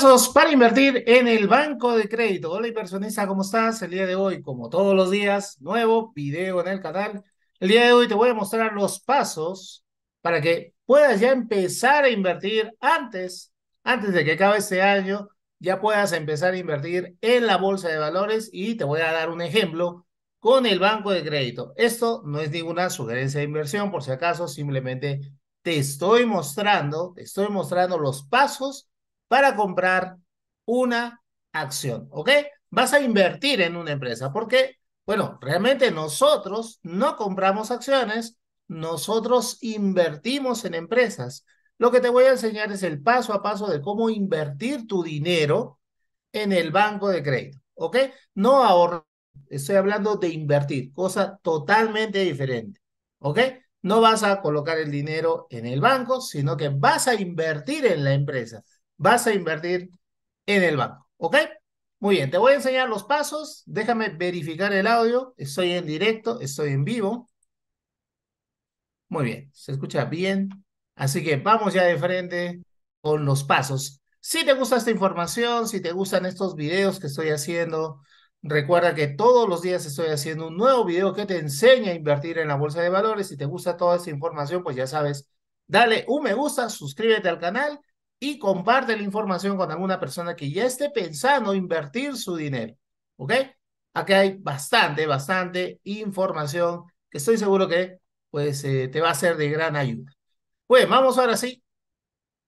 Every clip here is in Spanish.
pasos para invertir en el banco de crédito. Hola inversionista, ¿cómo estás? El día de hoy, como todos los días, nuevo video en el canal. El día de hoy te voy a mostrar los pasos para que puedas ya empezar a invertir antes, antes de que acabe este año, ya puedas empezar a invertir en la bolsa de valores y te voy a dar un ejemplo con el banco de crédito. Esto no es ninguna sugerencia de inversión, por si acaso, simplemente te estoy mostrando, te estoy mostrando los pasos para comprar una acción, ¿ok? Vas a invertir en una empresa porque, bueno, realmente nosotros no compramos acciones, nosotros invertimos en empresas. Lo que te voy a enseñar es el paso a paso de cómo invertir tu dinero en el banco de crédito, ¿ok? No ahorro, estoy hablando de invertir, cosa totalmente diferente, ¿ok? No vas a colocar el dinero en el banco, sino que vas a invertir en la empresa vas a invertir en el banco. ¿Ok? Muy bien, te voy a enseñar los pasos. Déjame verificar el audio. Estoy en directo, estoy en vivo. Muy bien, se escucha bien. Así que vamos ya de frente con los pasos. Si te gusta esta información, si te gustan estos videos que estoy haciendo, recuerda que todos los días estoy haciendo un nuevo video que te enseña a invertir en la bolsa de valores. Si te gusta toda esta información, pues ya sabes, dale un me gusta, suscríbete al canal y comparte la información con alguna persona que ya esté pensando invertir su dinero. ¿Ok? Aquí hay bastante, bastante información que estoy seguro que pues, eh, te va a ser de gran ayuda. Pues vamos ahora sí,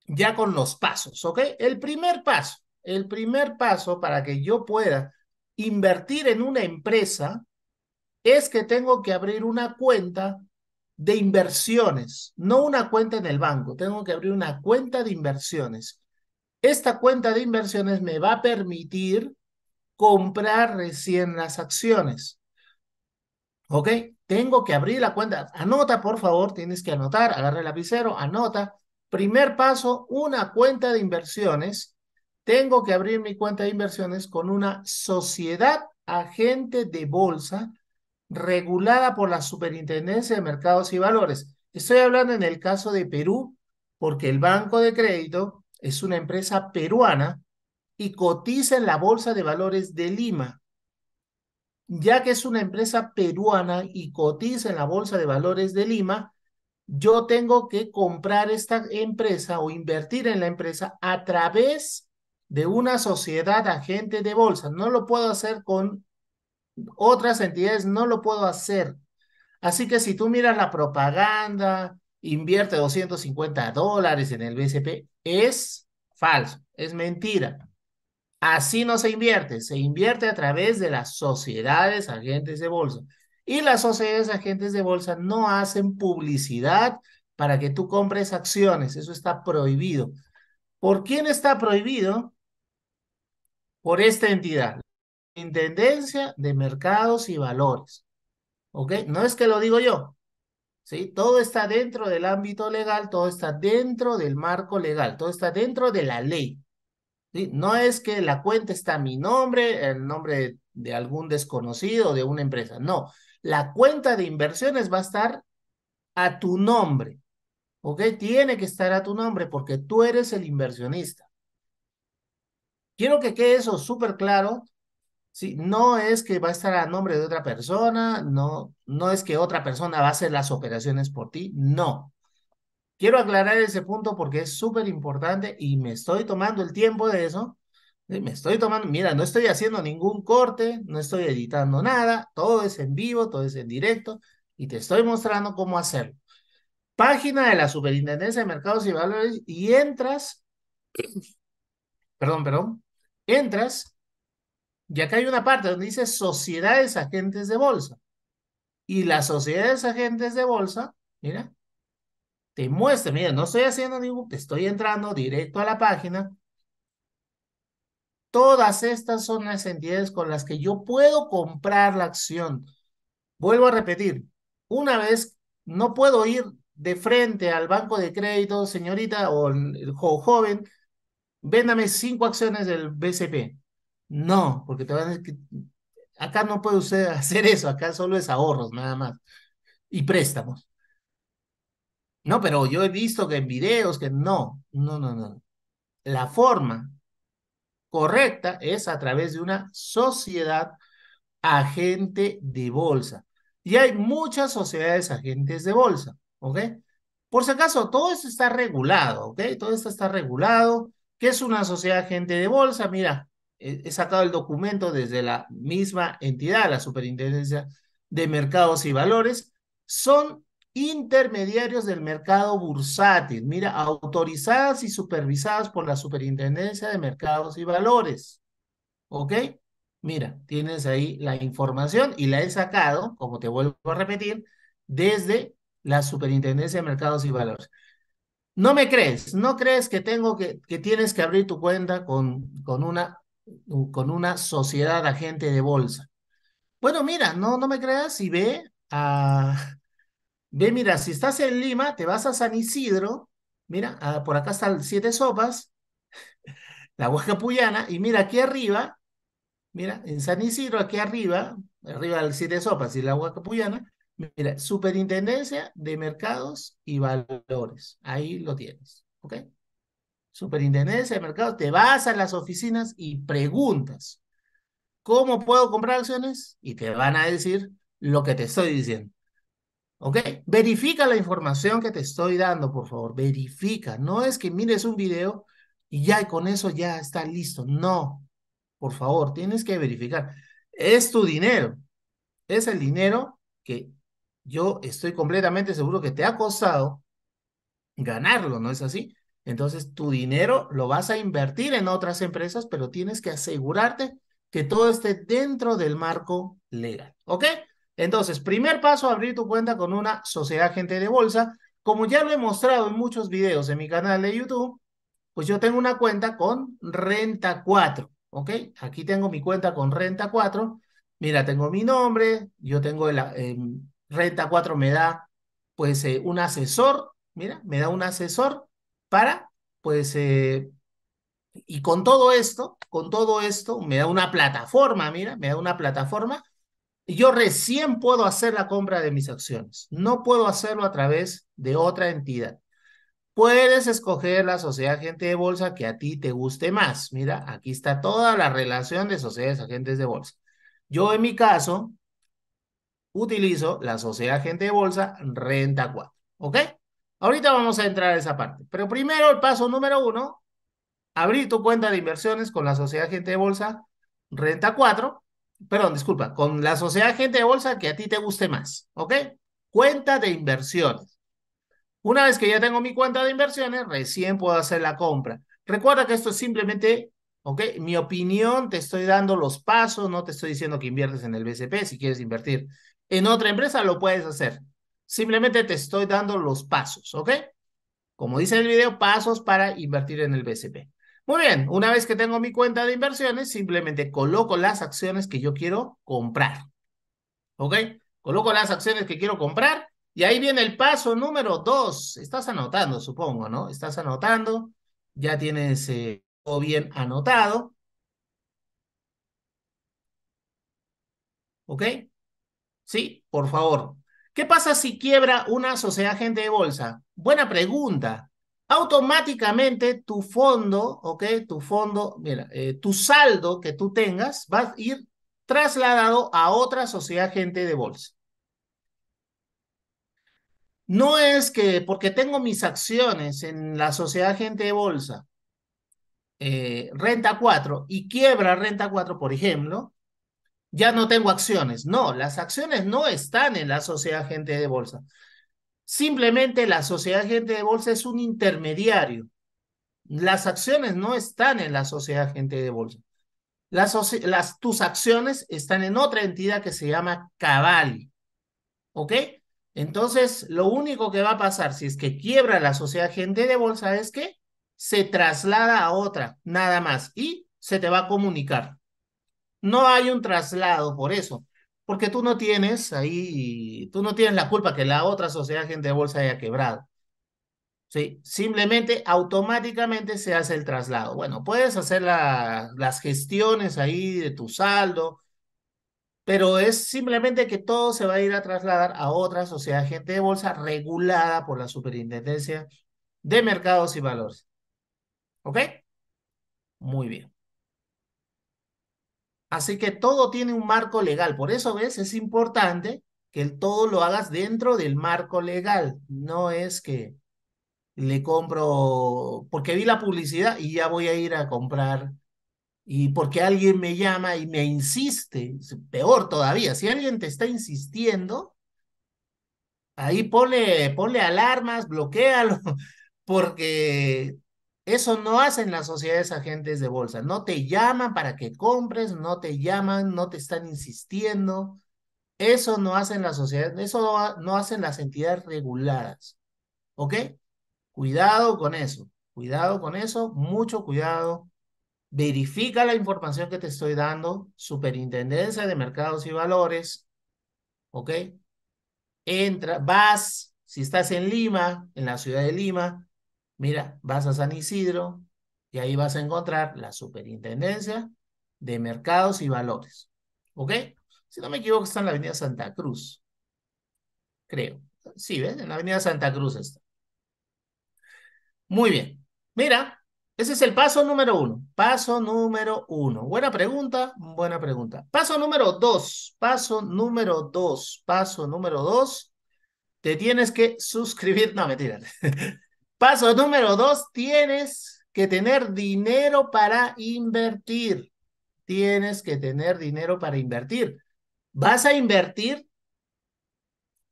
ya con los pasos. ¿Ok? El primer paso, el primer paso para que yo pueda invertir en una empresa es que tengo que abrir una cuenta de inversiones, no una cuenta en el banco, tengo que abrir una cuenta de inversiones. Esta cuenta de inversiones me va a permitir comprar recién las acciones. ¿Ok? Tengo que abrir la cuenta. Anota, por favor, tienes que anotar, agarra el lapicero, anota. Primer paso, una cuenta de inversiones. Tengo que abrir mi cuenta de inversiones con una sociedad agente de bolsa regulada por la Superintendencia de Mercados y Valores. Estoy hablando en el caso de Perú, porque el Banco de Crédito es una empresa peruana y cotiza en la Bolsa de Valores de Lima. Ya que es una empresa peruana y cotiza en la Bolsa de Valores de Lima, yo tengo que comprar esta empresa o invertir en la empresa a través de una sociedad agente de bolsa. No lo puedo hacer con otras entidades no lo puedo hacer. Así que si tú miras la propaganda, invierte 250 dólares en el BCP, es falso, es mentira. Así no se invierte, se invierte a través de las sociedades agentes de bolsa. Y las sociedades agentes de bolsa no hacen publicidad para que tú compres acciones, eso está prohibido. ¿Por quién está prohibido? Por esta entidad, Intendencia de Mercados y Valores. ¿Ok? No es que lo digo yo. ¿Sí? Todo está dentro del ámbito legal, todo está dentro del marco legal, todo está dentro de la ley. ¿Sí? No es que la cuenta está a mi nombre, el nombre de, de algún desconocido, de una empresa. No, la cuenta de inversiones va a estar a tu nombre. ¿Ok? Tiene que estar a tu nombre porque tú eres el inversionista. Quiero que quede eso súper claro Sí, no es que va a estar a nombre de otra persona, no, no es que otra persona va a hacer las operaciones por ti, no. Quiero aclarar ese punto porque es súper importante y me estoy tomando el tiempo de eso. Me estoy tomando, mira, no estoy haciendo ningún corte, no estoy editando nada, todo es en vivo, todo es en directo y te estoy mostrando cómo hacerlo. Página de la Superintendencia de Mercados y Valores y entras, perdón, perdón, entras y acá hay una parte donde dice sociedades agentes de bolsa. Y las sociedades agentes de bolsa, mira, te muestra, mira, no estoy haciendo ningún, estoy entrando directo a la página. Todas estas son las entidades con las que yo puedo comprar la acción. Vuelvo a repetir, una vez no puedo ir de frente al banco de crédito, señorita o, o joven, véndame cinco acciones del BCP. No, porque te van a decir que acá no puede usted hacer eso, acá solo es ahorros, nada más. Y préstamos. No, pero yo he visto que en videos que no, no, no, no. La forma correcta es a través de una sociedad agente de bolsa. Y hay muchas sociedades agentes de bolsa, ¿ok? Por si acaso, todo esto está regulado, ¿ok? Todo esto está regulado. ¿Qué es una sociedad agente de bolsa? Mira, he sacado el documento desde la misma entidad, la Superintendencia de Mercados y Valores, son intermediarios del mercado bursátil, mira, autorizadas y supervisadas por la Superintendencia de Mercados y Valores. ¿Ok? Mira, tienes ahí la información y la he sacado, como te vuelvo a repetir, desde la Superintendencia de Mercados y Valores. No me crees, no crees que tengo que, que tienes que abrir tu cuenta con, con una con una sociedad agente de bolsa. Bueno, mira, no, no me creas y ve a... Ve, mira, si estás en Lima, te vas a San Isidro, mira, por acá están Siete Sopas, la Huaca Puyana, y mira aquí arriba, mira, en San Isidro, aquí arriba, arriba del Siete Sopas y la Huaca Puyana, mira, Superintendencia de Mercados y Valores, ahí lo tienes, ¿ok? Superintendencia de Mercados, te vas a las oficinas y preguntas, ¿cómo puedo comprar acciones? Y te van a decir lo que te estoy diciendo. ¿Ok? Verifica la información que te estoy dando, por favor. Verifica. No es que mires un video y ya con eso ya está listo. No. Por favor, tienes que verificar. Es tu dinero. Es el dinero que yo estoy completamente seguro que te ha costado ganarlo, ¿no es así? Entonces, tu dinero lo vas a invertir en otras empresas, pero tienes que asegurarte que todo esté dentro del marco legal. ¿Ok? Entonces, primer paso, abrir tu cuenta con una sociedad gente de bolsa. Como ya lo he mostrado en muchos videos en mi canal de YouTube, pues yo tengo una cuenta con Renta 4. ¿Ok? Aquí tengo mi cuenta con Renta 4. Mira, tengo mi nombre, yo tengo la... Eh, Renta 4 me da pues eh, un asesor, mira, me da un asesor para, pues, eh, y con todo esto, con todo esto, me da una plataforma, mira, me da una plataforma. Y yo recién puedo hacer la compra de mis acciones. No puedo hacerlo a través de otra entidad. Puedes escoger la sociedad agente de bolsa que a ti te guste más. Mira, aquí está toda la relación de sociedades agentes de bolsa. Yo en mi caso utilizo la sociedad agente de bolsa Renta 4, ¿ok? Ahorita vamos a entrar a esa parte. Pero primero, el paso número uno, abrir tu cuenta de inversiones con la Sociedad Gente de Bolsa Renta 4. Perdón, disculpa, con la Sociedad Gente de Bolsa que a ti te guste más, ¿ok? Cuenta de inversiones. Una vez que ya tengo mi cuenta de inversiones, recién puedo hacer la compra. Recuerda que esto es simplemente, ¿ok? Mi opinión, te estoy dando los pasos, no te estoy diciendo que inviertes en el BCP si quieres invertir en otra empresa, lo puedes hacer. Simplemente te estoy dando los pasos, ¿ok? Como dice el video, pasos para invertir en el BCP. Muy bien, una vez que tengo mi cuenta de inversiones, simplemente coloco las acciones que yo quiero comprar. ¿Ok? Coloco las acciones que quiero comprar y ahí viene el paso número dos. Estás anotando, supongo, ¿no? Estás anotando, ya tienes eh, todo bien anotado. ¿Ok? Sí, por favor, ¿Qué pasa si quiebra una sociedad agente de bolsa? Buena pregunta. Automáticamente tu fondo, ¿ok? Tu fondo, mira, eh, tu saldo que tú tengas va a ir trasladado a otra sociedad agente de bolsa. No es que porque tengo mis acciones en la sociedad agente de bolsa, eh, Renta 4, y quiebra Renta 4, por ejemplo, ya no tengo acciones. No, las acciones no están en la sociedad gente de bolsa. Simplemente la sociedad gente de bolsa es un intermediario. Las acciones no están en la sociedad gente de bolsa. Las, tus acciones están en otra entidad que se llama cabal. ¿Ok? Entonces, lo único que va a pasar si es que quiebra la sociedad gente de bolsa es que se traslada a otra, nada más, y se te va a comunicar no hay un traslado por eso, porque tú no tienes ahí, tú no tienes la culpa que la otra sociedad gente de bolsa haya quebrado. ¿sí? Simplemente automáticamente se hace el traslado. Bueno, puedes hacer las gestiones ahí de tu saldo, pero es simplemente que todo se va a ir a trasladar a otra sociedad gente de bolsa regulada por la Superintendencia de Mercados y Valores. ¿Ok? Muy bien. Así que todo tiene un marco legal. Por eso, ves, es importante que todo lo hagas dentro del marco legal. No es que le compro, porque vi la publicidad y ya voy a ir a comprar. Y porque alguien me llama y me insiste, peor todavía, si alguien te está insistiendo, ahí pone ponle alarmas, bloquealo, porque eso no hacen las sociedades agentes de bolsa. No te llaman para que compres, no te llaman, no te están insistiendo. Eso no hacen las sociedades, eso no, hacen las entidades reguladas. ¿Ok? Cuidado con eso. Cuidado con eso, mucho cuidado. Verifica la información que te estoy dando, Superintendencia de Mercados y Valores, ¿ok? Entra, vas, si estás en Lima, en la ciudad de Lima, Mira, vas a San Isidro y ahí vas a encontrar la Superintendencia de Mercados y Valores. ¿Ok? Si no me equivoco, está en la Avenida Santa Cruz. Creo. Sí, ¿ves? En la Avenida Santa Cruz está. Muy bien. Mira, ese es el paso número uno. Paso número uno. Buena pregunta, buena pregunta. Paso número dos. Paso número dos. Paso número dos. Te tienes que suscribir. No, mentira. Paso número dos, tienes que tener dinero para invertir. Tienes que tener dinero para invertir. Vas a invertir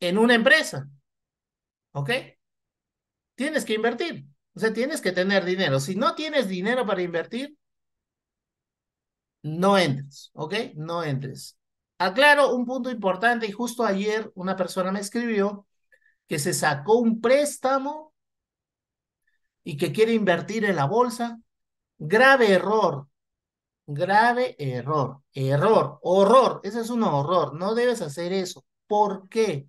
en una empresa. ¿Ok? Tienes que invertir. O sea, tienes que tener dinero. Si no tienes dinero para invertir, no entres. ¿Ok? No entres. Aclaro un punto importante y justo ayer una persona me escribió que se sacó un préstamo y que quiere invertir en la bolsa, grave error, grave error, error, horror, ese es un horror, no debes hacer eso. ¿Por qué?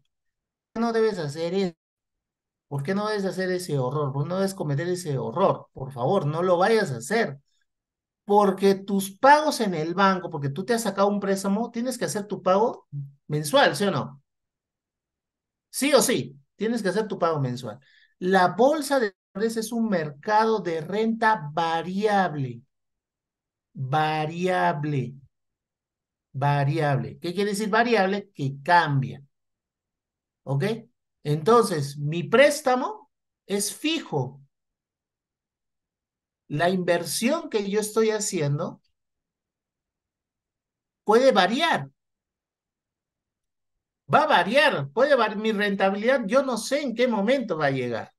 No debes hacer eso. ¿Por qué no debes hacer ese horror? no debes cometer ese horror? Por favor, no lo vayas a hacer. Porque tus pagos en el banco, porque tú te has sacado un préstamo, tienes que hacer tu pago mensual, ¿sí o no? Sí o sí, tienes que hacer tu pago mensual. La bolsa de es un mercado de renta variable. Variable. Variable. ¿Qué quiere decir variable? Que cambia. ¿Ok? Entonces, mi préstamo es fijo. La inversión que yo estoy haciendo puede variar. Va a variar, puede variar mi rentabilidad. Yo no sé en qué momento va a llegar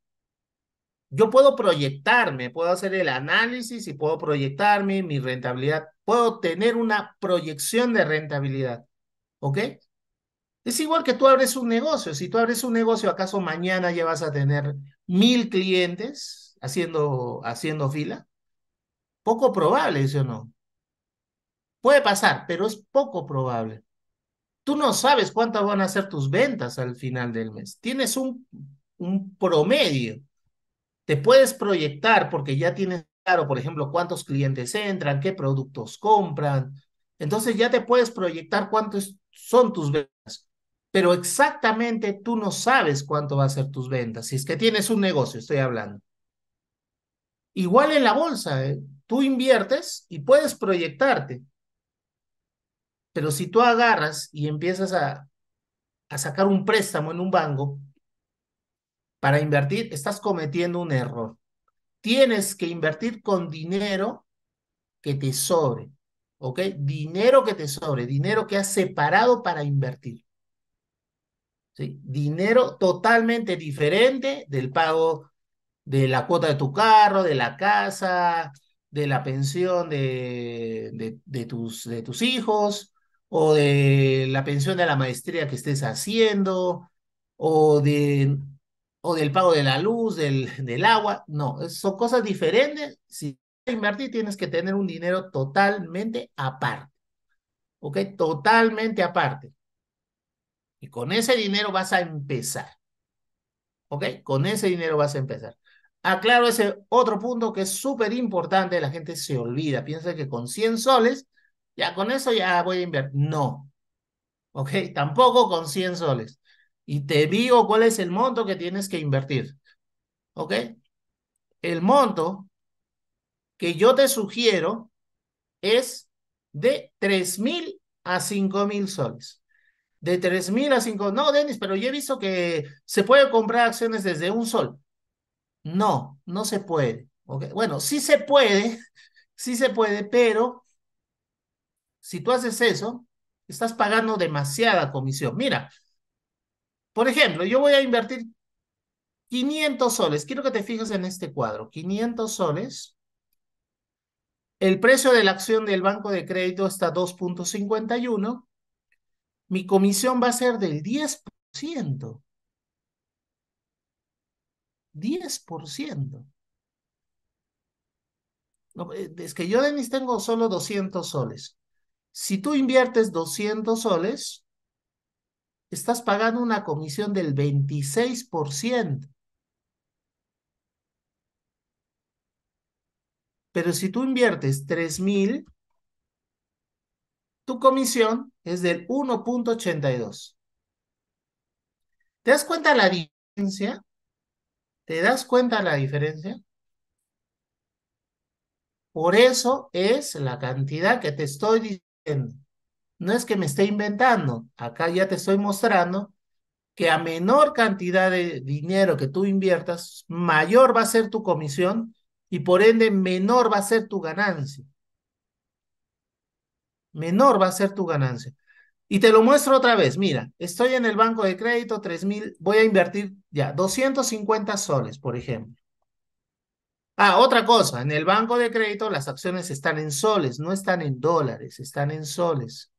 yo puedo proyectarme, puedo hacer el análisis y puedo proyectarme mi rentabilidad, puedo tener una proyección de rentabilidad, ¿ok? Es igual que tú abres un negocio, si tú abres un negocio, ¿acaso mañana ya vas a tener mil clientes haciendo, haciendo fila? Poco probable, dice o no? Puede pasar, pero es poco probable. Tú no sabes cuántas van a ser tus ventas al final del mes. Tienes un, un promedio. Te puedes proyectar porque ya tienes claro, por ejemplo, cuántos clientes entran, qué productos compran. Entonces ya te puedes proyectar cuántos son tus ventas, pero exactamente tú no sabes cuánto va a ser tus ventas. Si es que tienes un negocio, estoy hablando. Igual en la bolsa, ¿eh? tú inviertes y puedes proyectarte, pero si tú agarras y empiezas a, a sacar un préstamo en un banco, para invertir, estás cometiendo un error. Tienes que invertir con dinero que te sobre, ¿ok? Dinero que te sobre, dinero que has separado para invertir. ¿Sí? Dinero totalmente diferente del pago de la cuota de tu carro, de la casa, de la pensión de, tus, de tus hijos, o de la pensión de la maestría que estés haciendo, o de o del pago de la luz, del, del agua. No, son cosas diferentes. Si invertir tienes que tener un dinero totalmente aparte. ¿Ok? Totalmente aparte. Y con ese dinero vas a empezar. ¿Ok? Con ese dinero vas a empezar. Aclaro ese otro punto que es súper importante, la gente se olvida, piensa que con 100 soles, ya con eso ya voy a invertir. No. ¿Ok? Tampoco con 100 soles y te digo cuál es el monto que tienes que invertir. ¿Ok? El monto que yo te sugiero es de 3.000 a 5.000 soles. De 3.000 a 5.000. No, Dennis, pero yo he visto que se puede comprar acciones desde un sol. No, no se puede. Ok. Bueno, sí se puede, sí se puede, pero si tú haces eso, estás pagando demasiada comisión. Mira, por ejemplo, yo voy a invertir 500 soles. Quiero que te fijes en este cuadro. 500 soles. El precio de la acción del banco de crédito está 2.51. Mi comisión va a ser del 10%. 10%. Eh, es que yo, Denis, tengo solo 200 soles. Si tú inviertes 200 soles, estás pagando una comisión del 26%. Pero si tú inviertes 3.000, tu comisión es del 1.82. ¿Te das cuenta la diferencia? ¿Te das cuenta la diferencia? Por eso es la cantidad que te estoy diciendo no es que me esté inventando, acá ya te estoy mostrando que a menor cantidad de dinero que tú inviertas, mayor va a ser tu comisión y por ende menor va a ser tu ganancia. Menor va a ser tu ganancia. Y te lo muestro otra vez. Mira, estoy en el banco de crédito, 3.000, voy a invertir ya 250 soles, por ejemplo. Ah, otra cosa, en el banco de crédito las acciones están en soles, no están en dólares, están en soles.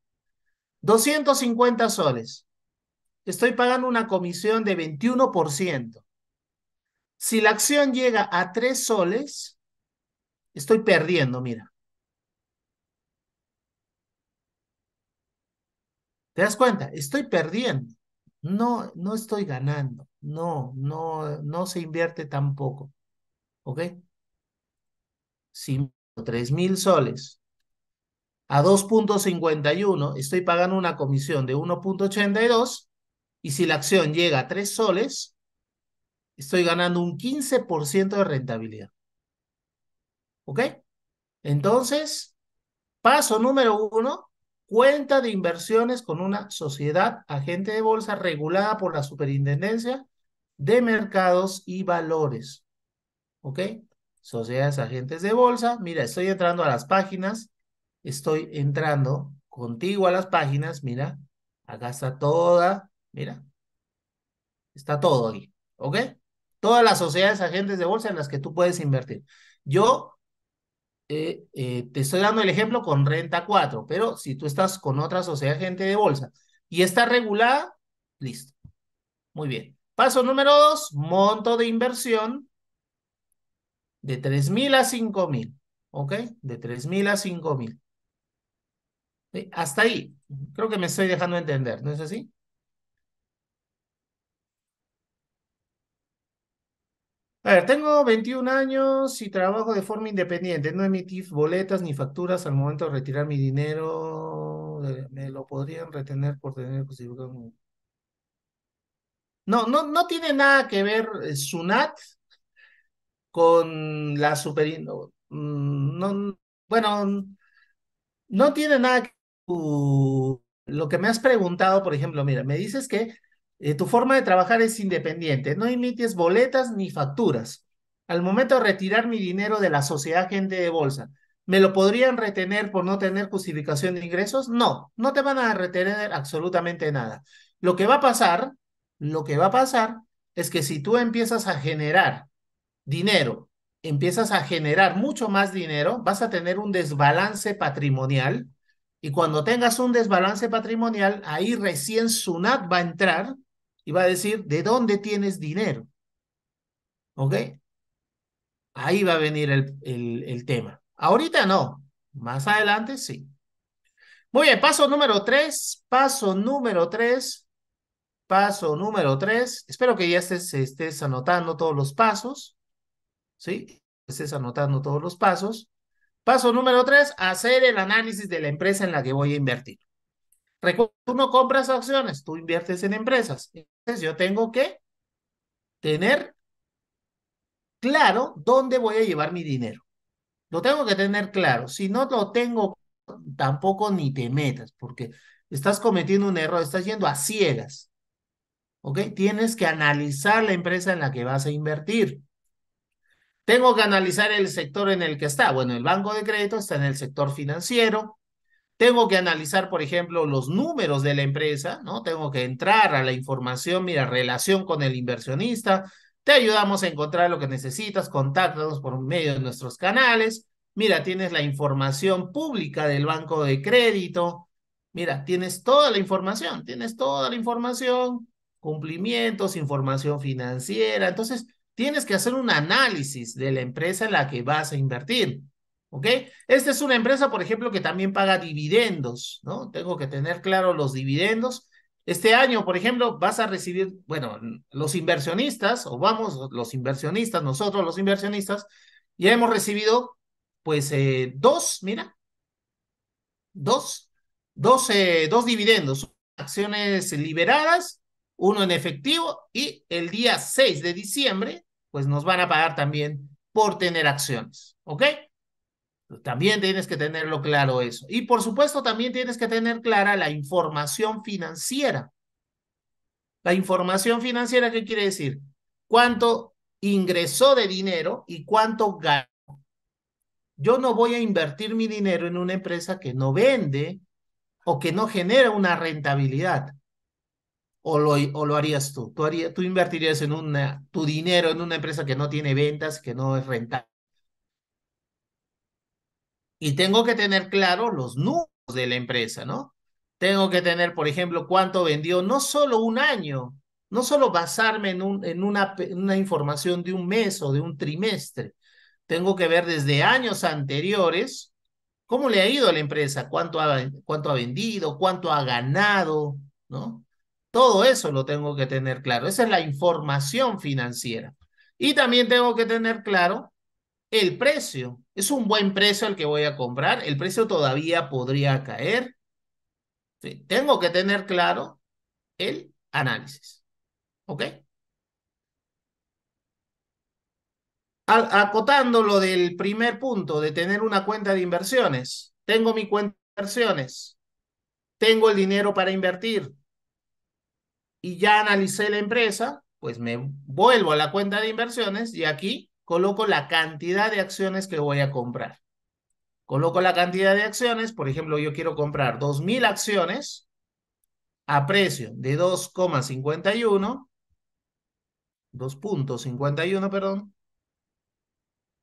250 soles. Estoy pagando una comisión de 21%. Si la acción llega a 3 soles, estoy perdiendo, mira. ¿Te das cuenta? Estoy perdiendo. No, no estoy ganando. No, no, no se invierte tampoco. ¿Ok? Si 3 mil soles a 2.51, estoy pagando una comisión de 1.82 y si la acción llega a 3 soles, estoy ganando un 15% de rentabilidad. ¿Ok? Entonces, paso número uno, cuenta de inversiones con una sociedad agente de bolsa regulada por la Superintendencia de Mercados y Valores. ¿Ok? Sociedades agentes de bolsa. Mira, estoy entrando a las páginas estoy entrando contigo a las páginas, mira, acá está toda, mira, está todo ahí, ¿ok? Todas las sociedades agentes de bolsa en las que tú puedes invertir. Yo eh, eh, te estoy dando el ejemplo con Renta 4, pero si tú estás con otra sociedad agente de bolsa y está regulada, listo. Muy bien. Paso número dos, monto de inversión de 3.000 a 5.000, ¿ok? De 3.000 a 5.000. Hasta ahí. Creo que me estoy dejando entender, ¿no es así? A ver, tengo 21 años y trabajo de forma independiente. No emití boletas ni facturas al momento de retirar mi dinero. Me lo podrían retener por tener No, no, no tiene nada que ver eh, SUNAT con la super... No, mm, bueno, no tiene nada que lo que me has preguntado, por ejemplo, mira, me dices que eh, tu forma de trabajar es independiente, no emites boletas ni facturas. Al momento de retirar mi dinero de la sociedad gente de bolsa, ¿me lo podrían retener por no tener justificación de ingresos? No, no te van a retener absolutamente nada. Lo que va a pasar, lo que va a pasar es que si tú empiezas a generar dinero, empiezas a generar mucho más dinero, vas a tener un desbalance patrimonial, y cuando tengas un desbalance patrimonial, ahí recién SUNAT va a entrar y va a decir, ¿de dónde tienes dinero? ¿Ok? Ahí va a venir el, el, tema. Ahorita no, más adelante sí. Muy bien, paso número tres, paso número tres, paso número tres. Espero que ya estés, estés anotando todos los pasos, ¿sí? Estés anotando todos los pasos. Paso número tres, hacer el análisis de la empresa en la que voy a invertir. Recuerda, tú no compras acciones, tú inviertes en empresas. Entonces yo tengo que tener claro dónde voy a llevar mi dinero. Lo tengo que tener claro. Si no lo tengo, tampoco ni te metas, porque estás cometiendo un error, estás yendo a ciegas. ¿Ok? Tienes que analizar la empresa en la que vas a invertir. Tengo que analizar el sector en el que está. Bueno, el banco de crédito está en el sector financiero. Tengo que analizar, por ejemplo, los números de la empresa, ¿no? Tengo que entrar a la información, mira, relación con el inversionista. Te ayudamos a encontrar lo que necesitas, contáctanos por medio de nuestros canales. Mira, tienes la información pública del banco de crédito. Mira, tienes toda la información, tienes toda la información, cumplimientos, información financiera. Entonces, tienes que hacer un análisis de la empresa en la que vas a invertir. ¿Ok? Esta es una empresa, por ejemplo, que también paga dividendos, ¿no? Tengo que tener claro los dividendos. Este año, por ejemplo, vas a recibir, bueno, los inversionistas, o vamos, los inversionistas, nosotros los inversionistas, ya hemos recibido, pues, eh, dos, mira, dos, dos, eh, dos dividendos, acciones liberadas uno en efectivo y el día 6 de diciembre, pues nos van a pagar también por tener acciones, ¿ok? También tienes que tenerlo claro eso. Y por supuesto, también tienes que tener clara la información financiera. La información financiera, ¿qué quiere decir? Cuánto ingresó de dinero y cuánto ganó. Yo no voy a invertir mi dinero en una empresa que no vende o que no genera una rentabilidad o lo, harías tú? ¿Tú, invertirías en tu dinero en una empresa que no tiene ventas, que no es rentable? Y tengo que tener claro los números de la empresa, ¿no? Tengo que tener, por ejemplo, cuánto vendió, no solo un año, no solo basarme en, una, información de un mes o de un trimestre. Tengo que ver desde años anteriores cómo le ha ido a la empresa, cuánto ha vendido, cuánto ha ganado, ¿no? Todo eso lo tengo que tener claro. Esa es la información financiera. Y también tengo que tener claro el precio. ¿Es un buen precio el que voy a comprar? ¿El precio todavía podría caer? Tengo que tener claro el análisis. ¿Ok? acotando lo del primer punto de tener una cuenta de inversiones. Tengo mi cuenta de inversiones. Tengo el dinero para invertir y ya analicé la empresa, pues me vuelvo a la cuenta de inversiones y aquí coloco la cantidad de acciones que voy a comprar. Coloco la cantidad de acciones, por ejemplo, yo quiero comprar 2.000 acciones a precio de 2,51, 2.51, perdón,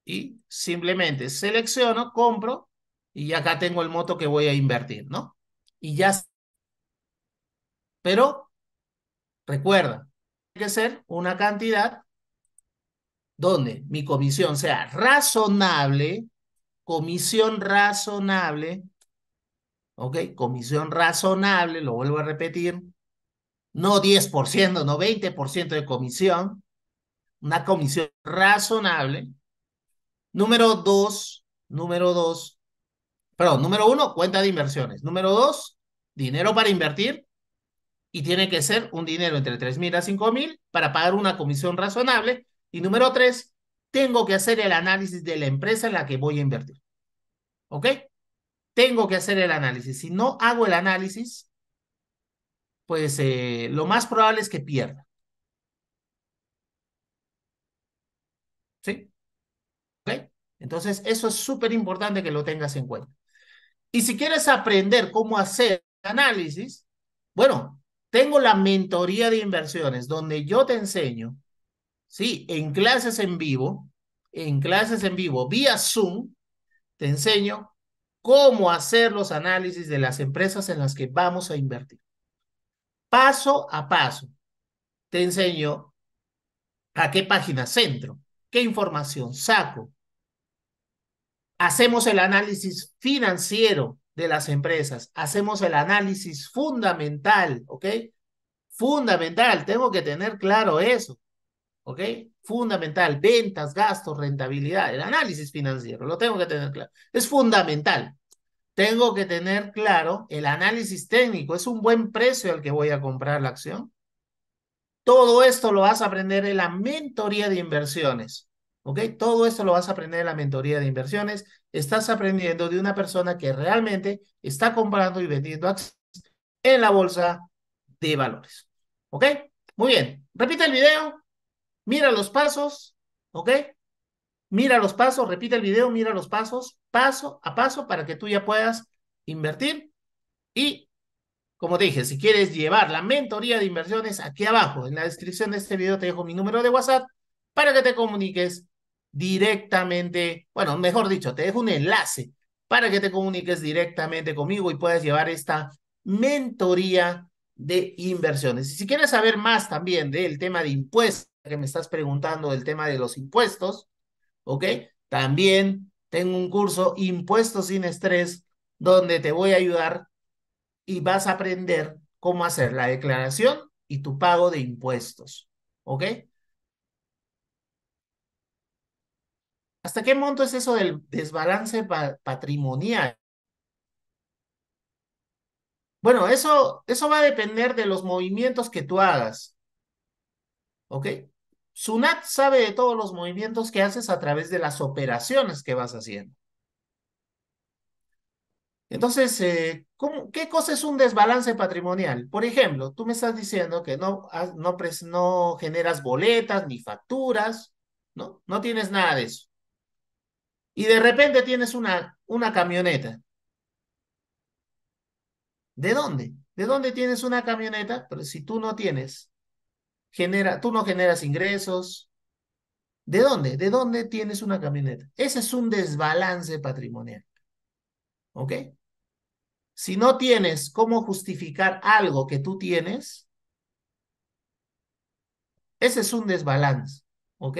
y simplemente selecciono, compro y acá tengo el moto que voy a invertir, ¿no? Y ya. Pero Recuerda, tiene que ser una cantidad donde mi comisión sea razonable, comisión razonable, ¿ok? Comisión razonable, lo vuelvo a repetir, no 10%, no 20% de comisión, una comisión razonable. Número dos, número dos, perdón, número uno, cuenta de inversiones. Número dos, dinero para invertir y tiene que ser un dinero entre 3.000 a 5.000 para pagar una comisión razonable. Y número tres, tengo que hacer el análisis de la empresa en la que voy a invertir. ¿Ok? Tengo que hacer el análisis. Si no hago el análisis, pues eh, lo más probable es que pierda. ¿Sí? ¿Ok? Entonces, eso es súper importante que lo tengas en cuenta. Y si quieres aprender cómo hacer análisis, bueno, tengo la mentoría de inversiones donde yo te enseño, ¿sí? En clases en vivo, en clases en vivo, vía Zoom, te enseño cómo hacer los análisis de las empresas en las que vamos a invertir. Paso a paso, te enseño a qué página centro, qué información saco. Hacemos el análisis financiero de las empresas. Hacemos el análisis fundamental, ¿ok? Fundamental, tengo que tener claro eso, ¿ok? Fundamental, ventas, gastos, rentabilidad, el análisis financiero, lo tengo que tener claro. Es fundamental. Tengo que tener claro el análisis técnico, es un buen precio al que voy a comprar la acción. Todo esto lo vas a aprender en la mentoría de inversiones. ¿Ok? Todo eso lo vas a aprender en la mentoría de inversiones. Estás aprendiendo de una persona que realmente está comprando y vendiendo acciones en la bolsa de valores. ¿Ok? Muy bien. Repite el video. Mira los pasos. ¿Ok? Mira los pasos. Repite el video. Mira los pasos. Paso a paso para que tú ya puedas invertir. Y, como te dije, si quieres llevar la mentoría de inversiones, aquí abajo en la descripción de este video te dejo mi número de WhatsApp para que te comuniques directamente, bueno, mejor dicho, te dejo un enlace para que te comuniques directamente conmigo y puedas llevar esta mentoría de inversiones. Y si quieres saber más también del tema de impuestos, que me estás preguntando del tema de los impuestos, ¿ok? También tengo un curso Impuestos sin estrés, donde te voy a ayudar y vas a aprender cómo hacer la declaración y tu pago de impuestos, ¿ok? ¿Hasta qué monto es eso del desbalance patrimonial? Bueno, eso, eso va a depender de los movimientos que tú hagas. ¿Ok? Sunat sabe de todos los movimientos que haces a través de las operaciones que vas haciendo. Entonces, eh, ¿qué cosa es un desbalance patrimonial? Por ejemplo, tú me estás diciendo que no, no, no generas boletas ni facturas, ¿no? No tienes nada de eso y de repente tienes una, una camioneta. ¿De dónde? ¿De dónde tienes una camioneta? Pero si tú no tienes, genera, tú no generas ingresos. ¿De dónde? ¿De dónde tienes una camioneta? Ese es un desbalance patrimonial. ¿Ok? Si no tienes cómo justificar algo que tú tienes, ese es un desbalance. ¿Ok?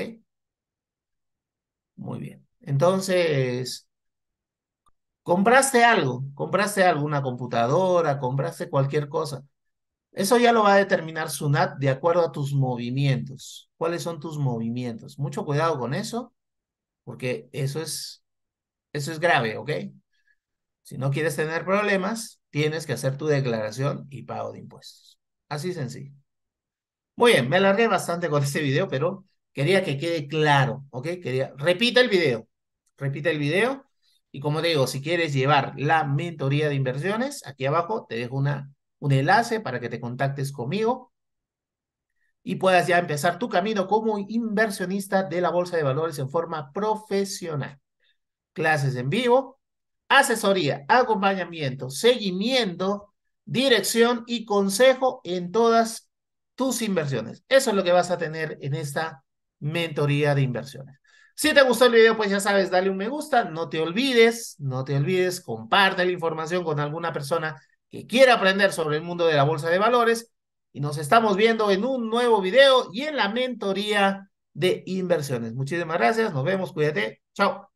Muy bien. Entonces, compraste algo, compraste alguna computadora, compraste cualquier cosa. Eso ya lo va a determinar SUNAT de acuerdo a tus movimientos. ¿Cuáles son tus movimientos? Mucho cuidado con eso, porque eso es, eso es grave, ¿ok? Si no quieres tener problemas, tienes que hacer tu declaración y pago de impuestos. Así sencillo. Muy bien, me alargué bastante con este video, pero quería que quede claro, ¿ok? Quería, repita el video repita el video. Y como digo, si quieres llevar la mentoría de inversiones, aquí abajo te dejo una, un enlace para que te contactes conmigo y puedas ya empezar tu camino como inversionista de la Bolsa de Valores en forma profesional. Clases en vivo, asesoría, acompañamiento, seguimiento, dirección y consejo en todas tus inversiones. Eso es lo que vas a tener en esta mentoría de inversiones. Si te gustó el video, pues ya sabes, dale un me gusta, no te olvides, no te olvides, comparte la información con alguna persona que quiera aprender sobre el mundo de la bolsa de valores y nos estamos viendo en un nuevo video y en la mentoría de inversiones. Muchísimas gracias, nos vemos, cuídate, chao.